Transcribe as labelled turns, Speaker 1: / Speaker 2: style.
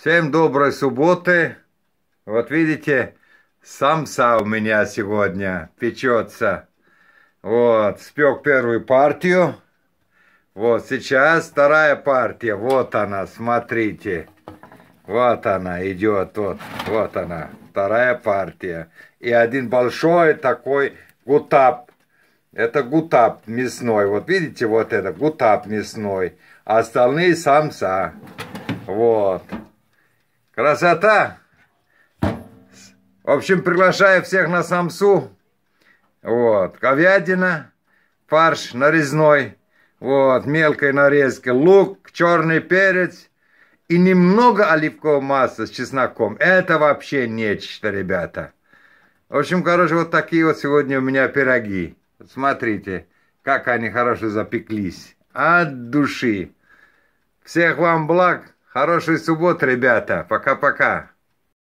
Speaker 1: Всем доброй субботы. Вот видите, самса у меня сегодня печется. Вот, спек первую партию. Вот, сейчас вторая партия. Вот она, смотрите. Вот она идет, вот, вот она, вторая партия. И один большой такой гутап. Это гутап мясной. Вот видите, вот это гутап мясной. А остальные самса. Вот. Красота! В общем, приглашаю всех на самсу. Вот, ковядина, фарш нарезной, вот, мелкой нарезки, лук, черный перец и немного оливкового масла с чесноком. Это вообще нечто, ребята. В общем, короче, вот такие вот сегодня у меня пироги. Смотрите, как они хорошо запеклись. От души. Всех вам благ. Хорошей субботы, ребята. Пока-пока.